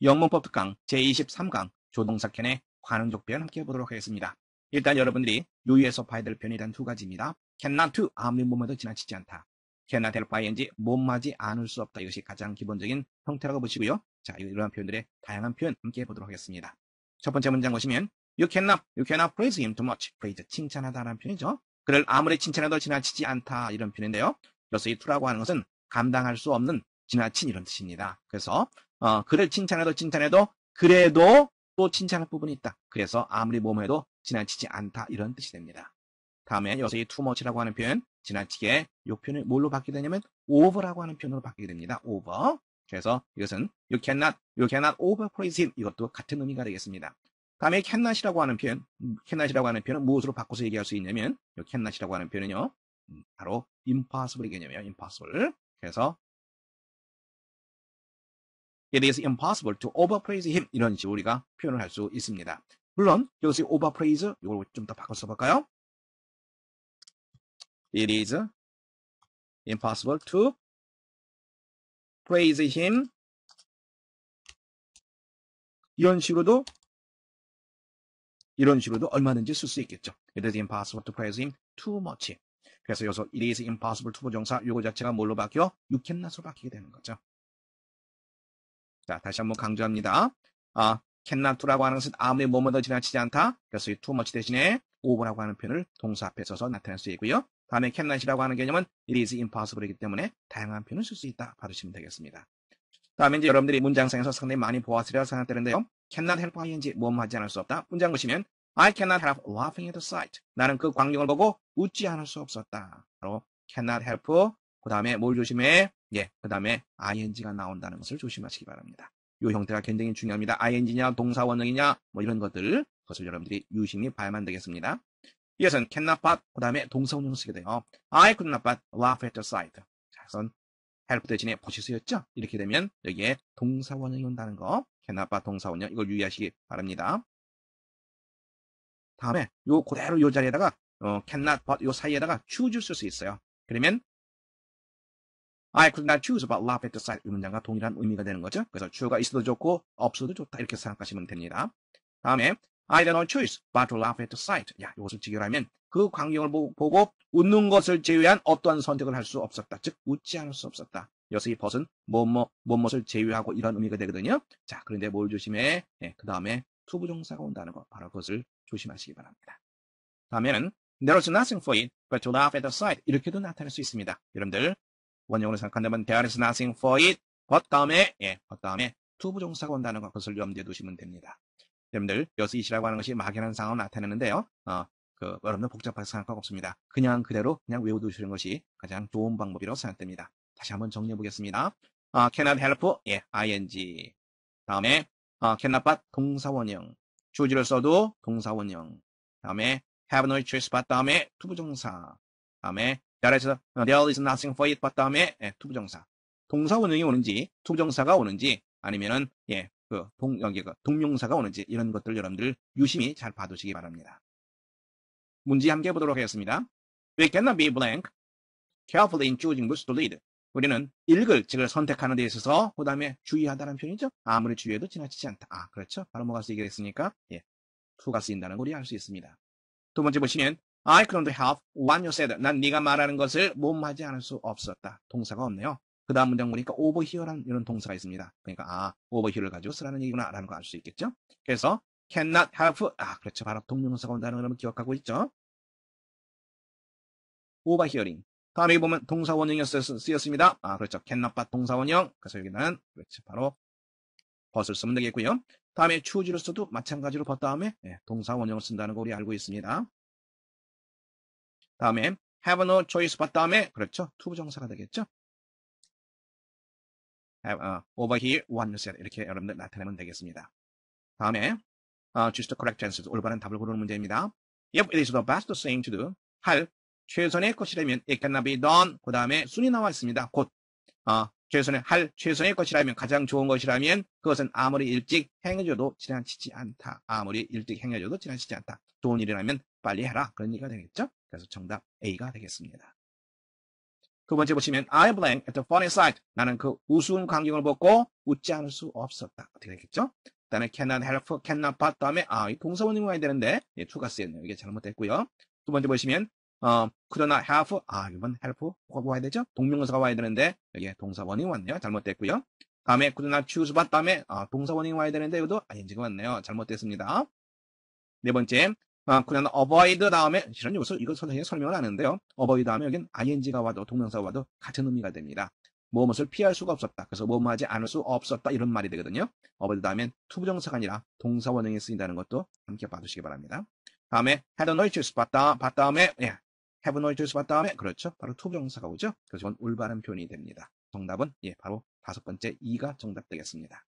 영문법 특강 제23강 조동사캔의 관음족 표현 함께 보도록 하겠습니다. 일단 여러분들이 유의해서 봐야 될 표현이 란두 가지입니다. cannot 아무리 몸에도 지나치지 않다. cannot help ing 몸맞지 않을 수 없다. 이것이 가장 기본적인 형태라고 보시고요. 자, 이러한 표현들의 다양한 표현 함께 보도록 하겠습니다. 첫 번째 문장 보시면 you cannot, you cannot praise him too much. praise, 칭찬하다라는 표현이죠. 그를 아무리 칭찬해도 지나치지 않다. 이런 표현인데요. 그래서 이 to라고 하는 것은 감당할 수 없는 지나친 이런 뜻입니다. 그래서 어, 그를 칭찬해도 칭찬해도 그래도 또 칭찬할 부분이 있다. 그래서 아무리 모뭐해도 지나치지 않다 이런 뜻이 됩니다. 다음에 요새 서이 투머치라고 하는 표현 지나치게 요 표현을 뭘로 바뀌게 되냐면 오버라고 하는 표현으로 바뀌게 됩니다. 오버. 그래서 이것은 you cannot, you cannot overpraise him. 이것도 같은 의미가 되겠습니다. 다음에 cannot이라고 하는 표현, 음, cannot이라고 하는 표현은 무엇으로 바꿔서 얘기할 수 있냐면 요 cannot이라고 하는 표현은요. 음, 바로 i m p o s s i b l e 개념이에요. impossible. 그래서 It is impossible to overpraise him. 이런 식으로 우리가 표현을 할 수 있습니다. 물론 여기서 overpraise 이걸 좀 더 바꿔 서볼까요 It is impossible to praise him. 이런 식으로도 이런 식으로도 얼마든지 쓸 수 있겠죠. It is impossible to praise him too much. 그래서 여기서 it is impossible to 부정사 요거 자체가 뭘로 바뀌어? you cannot으로 바뀌게 되는 거죠. 자, 다시 한 번 강조합니다. 아, cannot do라고 하는 것은 아무리 뭐뭐도 지나치지 않다. 그래서 이 too much 대신에 over라고 하는 표현을 동사 앞에 써서 나타낼 수 있고요. 다음에 cannot이라고 하는 개념은 it is impossible이기 때문에 다양한 표현을 쓸 수 있다. 봐주시면 되겠습니다. 다음에 이제 여러분들이 문장상에서 상당히 많이 보았으리라 생각되는데요. cannot help ing 뭐뭐 하지 않을 수 없다. 문장 보시면 I cannot help laughing at the sight. 나는 그 광경을 보고 웃지 않을 수 없었다. 바로 cannot help 그 다음에 뭘 조심해? 예, 그 다음에 ing가 나온다는 것을 조심하시기 바랍니다. 이 형태가 굉장히 중요합니다. ing냐, 동사원형이냐, 뭐 이런 것들, 그것을 여러분들이 유심히 봐야만 되겠습니다. 이것은 can not but, 그 다음에 동사원형 쓰게 돼요. I could not but laugh at the sight. 자, 우선 help 대신에 보시수였죠? 이렇게 되면 여기에 동사원형이 온다는 거, can not but 동사원형, 이걸 유의하시기 바랍니다. 다음에 요 그대로 요 자리에다가 어, can not but 요 사이에다가 c h o o s e 쓸 수 있어요. 그러면 I could not choose b u t La Petite Site 이 문장과 동일한 의미가 되는 거죠. 그래서 추가 있어도 좋고 없어도 좋다 이렇게 생각하시면 됩니다. 다음에 I had no choice but to laugh at the sight. 야, 이것을 직결하면 그 광경을 보, 보고 웃는 것을 제외한 어떠한 선택을 할 수 없었다. 즉 웃지 않을 수 없었다. 여기서 이 벗은 뭐뭐 뭐뭇을 제외하고 이런 의미가 되거든요. 자, 그런데 뭘 조심해? 네, 그 다음에 투부정사가 온다는 것, 바로 그것을 조심하시기 바랍니다. 다음에는 There was nothing for it but to laugh at the sight. 이렇게도 나타낼 수 있습니다. 여러분들 원형으로 생각한다면 there is nothing for it. 것 다음에 예, 것 다음에 투부종사가 온다는 것 그것을 염두에 두시면 됩니다. 여러분들 여기서 이시라고 하는 것이 막연한 상황을 나타내는데요. 어, 그 여러분들 복잡하게 생각할 거 없습니다. 그냥 그대로 그냥 외워두시는 것이 가장 좋은 방법이라고 생각됩니다. 다시 한번 정리해 보겠습니다. 아, cannot help 예, ing 다음에 아, cannot but 동사원형 주지를 써도 동사원형 다음에 have no choice but 다음에 투부종사 다음에 나라에서 어, there is nothing for it but 다음에 예, 투부정사 동사 원형이 오는지 투부정사가 오는지 아니면은 예그동 여기 그 동명사가 오는지 이런 것들 여러분들 유심히 잘 봐두시기 바랍니다. 문제 함께 보도록 하겠습니다. We cannot be blank carefully in choosing which to read. 우리는 읽을 즉을 선택하는 데 있어서 그 다음에 주의하다는 표현이죠. 아무리 주의해도 지나치지 않다. 아 그렇죠. 바로 뭐가 쓰이게 됐으니까 예, 투가 쓰인다는 걸 우리 알수 있습니다. 두 번째 보시면 I couldn't help what you said. 난 네가 말하는 것을 못마지 않을 수 없었다. 동사가 없네요. 그 다음 문장 보니까 overhear라는 이런 동사가 있습니다. 그러니까 아, overhear를 가지고 쓰라는 얘기구나라는 걸 알 수 있겠죠. 그래서 cannot help. 아, 그렇죠. 바로 동명사가 온다는 걸 기억하고 있죠. overhearing. 다음에 보면 동사 원형이 쓰였습니다. 아, 그렇죠. cannot but 동사 원형. 그래서 여기는 그렇죠. 바로 벗을 쓰면 되겠고요. 다음에 추우지로서도 마찬가지로 벗 다음에 예, 동사 원형을 쓴다는 거 우리 알고 있습니다. 다음에 have no choice but 다음에 그렇죠. t 부정사가 되겠죠. have, uh, over here one set 이렇게 여러분들 나타내면 되겠습니다. 다음에 uh, choose the correct answer 올바른 답을 고르는 문제입니다. If it is the best thing to do 할 최선의 것이라면 it cannot be done 그 다음에 순이 나와 있습니다. 곧 어, 최선의 할 최선의 것이라면 가장 좋은 것이라면 그것은 아무리 일찍 행해져도 지나치지 않다. 아무리 일찍 행해져도 지나치지 않다. 좋은 일이라면 빨리 해라. 그런 얘기가 되겠죠? 그래서 정답 A가 되겠습니다. 두 번째 보시면 I blank at the funny s i g h t 나는 그 우스운 광경을 보고 웃지 않을 수 없었다. 어떻게 되겠죠? 그다음에 cannot help, cannot but 다음에 아, 동사원이 와야 되는데 예, to가 쓰였네요. 이게 잘못됐고요. 두 번째 보시면 어, 그러나 h a l p 아, 이번 help가 와야 되죠? 동명사가 와야 되는데 여기에 동사원이 왔네요. 잘못됐고요. 다음에 그러나 choose but 다음에 아, 동사원이 와야 되는데 이것도 아 n 지가 왔네요. 잘못됐습니다. 네 번째, 아, 그냥 어버이드 다음에 이런 요소 서 이거 선생님이 설명을 하는데요. 어버이드 다음에 여긴 ing가 와도 동명사가 와도 같은 의미가 됩니다. 무엇을 피할 수가 없었다. 그래서 무엇하지 않을 수 없었다. 이런 말이 되거든요. 어버이드 다음엔 투부정사가 아니라 동사 원형에 쓰인다는 것도 함께 봐주시기 바랍니다. 다음에 had no choice 봤다, 봤다 음에 예, have no choice 봤다 음에 그렇죠. 바로 투부정사가 오죠. 그래서 이건 올바른 표현이 됩니다. 정답은 예, 바로 다섯 번째 2가 정답 되겠습니다.